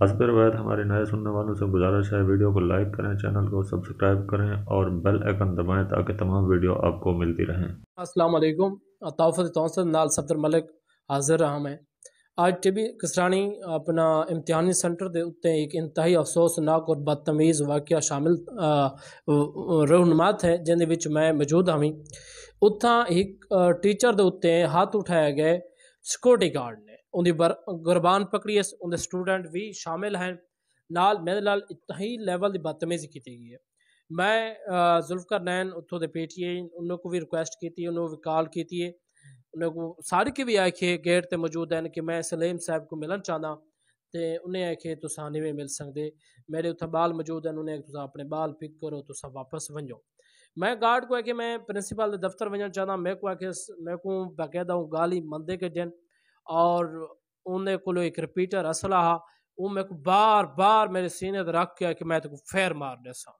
ہمارے نئے سننے والوں سے ویڈیو کو لائک کریں چینل کو سبسکرائب کریں اور بیل ایکن دبائیں تاکہ تمام ویڈیو آپ کو ملتی رہیں السلام علیکم تونسد نال صدر ملک حاضر رہا میں آج ٹی بی کسرانی اپنا امتحانی سنٹر ایک انتہائی افسوسناک اور بدتمیز واقعہ شامل رہنمات ہے جن میں موجود ہمیں اتنا ایک ٹیچر کے اتنے ہاتھ اٹھایا گئے سکورٹی گارڈ نے ان گربان پکڑی ان سٹوڈنٹ بھی شامل ہیں نال میرے تحول کی بدتمیزی ہے میں زلف کر نائن اتھوٹی پی ٹی کو بھی ریکویسٹ کی انہوں کو بھی کال کیتی ہے انہوں کو سڑکی بھی آئے آکی گیٹ تے موجود ہیں کہ میں سلیم صاحب کو ملن چاہتا ہاں۔ تے انہیں آئے آسانی میں مل سکتے میرے اتھا بال موجود ہیں انہیں اپنے بال پک کرو تا واپس بنو میں گارڈ کو ہے کہ میں پرنسپل دفتر بننا چاہوں ہاں۔ میں کو ہے کہ میں کو باقاعدہ ہوں گالی مندے کے جن اور ان کو ایک رپیٹر وہ میں کو بار بار میرے سینئر رکھ گیا کہ میں تو فیر مار دیسا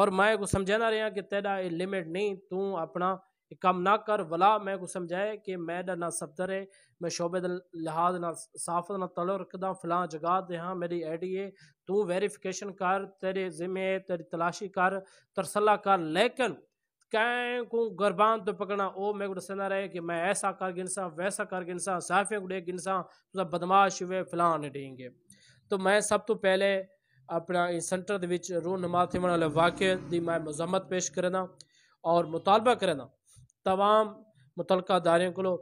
اور میں کو سمجھ نہ رہا کہ تیرا یہ لمٹ نہیں تو اپنا کم نہ کر ولا میں کو سمجھائے کہ میں نہ سب ہے میں شعبے لحاظ نہ صافت نہ تلو رکھدہ فلاں دے ہاں میری ایڈی ہے تو ویریفیکیشن کر تیرے ذمہ تیری تلاشی کر ترسلہ کر لیکن کو گربان تو پکڑنا او میں کو دسنا رہے کہ میں ایسا کر گنسا ویسا کر گنسا گنسا کو تو بدماش ہوئے فلان ڈیں گے تو میں سب تو پہلے اپنا دے وچ تھی منہ لے واقع دی میں مذمت پیش کرنا اور مطالبہ کرنا تمام متعلقہ ادارے کو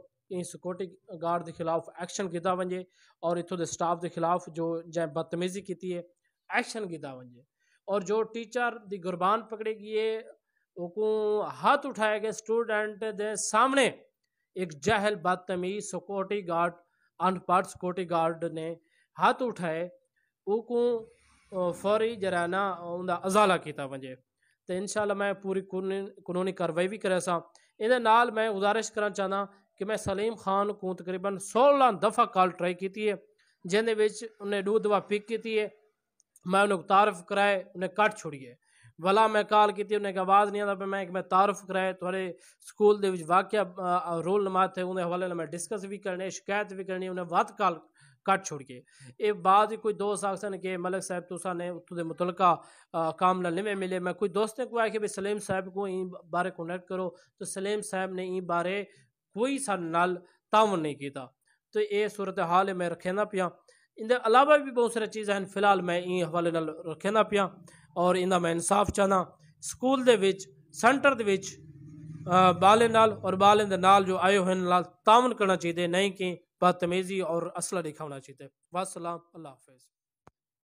سکورٹی گارڈ دے خلاف ایکشن کی ونجے اور اور دے سٹاف دے خلاف جو جائیں بدتمیزی کی ہے کی کیتا ونجے اور جو ٹیچر دی گربان پکڑے گئے وہ ہاتھ اٹھائے گئے دے سامنے ایک جہل بدتمیز سکوٹی گارڈ ان پاٹ سکوٹی گارڈ نے ہاتھ اٹھائے اکو فوری جرا نہ ان کا کیتا بجے تو انشاءاللہ میں پوری قانونی کاروائی بھی کرے سا یہ میں گزارش کرنا چاہتا کہ میں سلیم خان کو تقریباً سولہ دفعہ کال ٹرائی کی ہے جنہیں انہیں ڈو دبا پک کی میں انہوں نے تعارف کرائے انہیں کٹ چھوڑیے بھلا میں کال کیتی انہیں کہ آواز نہیں آتا پہ میں ایک آئے تعارف دے وچ واقعہ رول نمات تھے انہیں حوالے میں ڈسکس بھی کرنے شکایت بھی کرنی وقت کال کٹ چھوڑ کے بعد دو دست آخ ملک صاحب تو دے متعلقہ کام ملے میں کوئی دوست دوستوں کو کہ سلیم صاحب کو این بارے کنیکٹ کرو تو سلیم صاحب نے این بارے کوئی سا نال تعاون نہیں کیتا تو یہ صورتحال میں رکھے نہ پہ ان علاوہ بھی بہت سارے چیزیں ہیں فی الحال میں یہ حوالے نال رکھے نہ پیاں اور انہیں میں انصاف چاہنا سکول دے دے وچ وچ بالے نال اور بالے نال جو آئے ہوئے نال تعاون کرنا چاہیے نہیں کہ بدتمیزی اور اصلا دکھاونا ہونا چاہیے بسلام اللہ حافظ